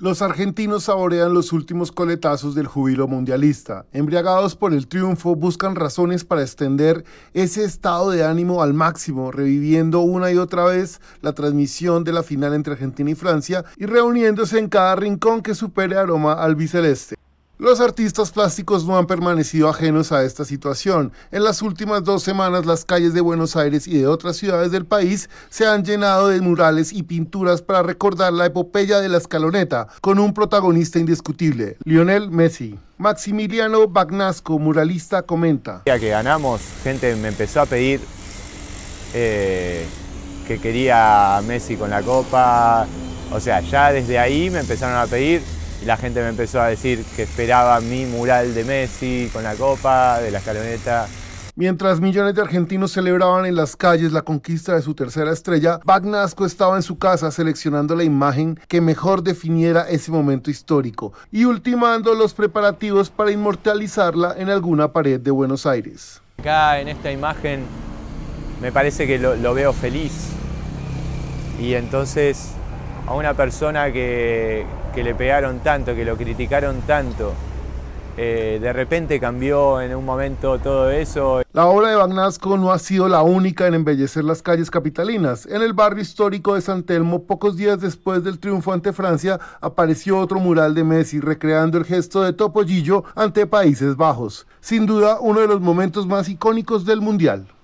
Los argentinos saborean los últimos coletazos del júbilo mundialista. Embriagados por el triunfo, buscan razones para extender ese estado de ánimo al máximo, reviviendo una y otra vez la transmisión de la final entre Argentina y Francia y reuniéndose en cada rincón que supere aroma al biceleste. Los artistas plásticos no han permanecido ajenos a esta situación. En las últimas dos semanas las calles de Buenos Aires y de otras ciudades del país se han llenado de murales y pinturas para recordar la epopeya de la escaloneta, con un protagonista indiscutible, Lionel Messi. Maximiliano Bagnasco, muralista, comenta. Ya que ganamos, gente me empezó a pedir eh, que quería Messi con la copa. O sea, ya desde ahí me empezaron a pedir y la gente me empezó a decir que esperaba mi mural de Messi con la copa, de la escaloneta. Mientras millones de argentinos celebraban en las calles la conquista de su tercera estrella, Bagnasco estaba en su casa seleccionando la imagen que mejor definiera ese momento histórico y ultimando los preparativos para inmortalizarla en alguna pared de Buenos Aires. Acá en esta imagen me parece que lo, lo veo feliz y entonces a una persona que, le pegaron tanto, que lo criticaron tanto. Eh, de repente cambió en un momento todo eso. La obra de Bagnasco no ha sido la única en embellecer las calles capitalinas. En el barrio histórico de San Telmo, pocos días después del triunfo ante Francia, apareció otro mural de Messi recreando el gesto de Topollillo ante Países Bajos. Sin duda, uno de los momentos más icónicos del Mundial.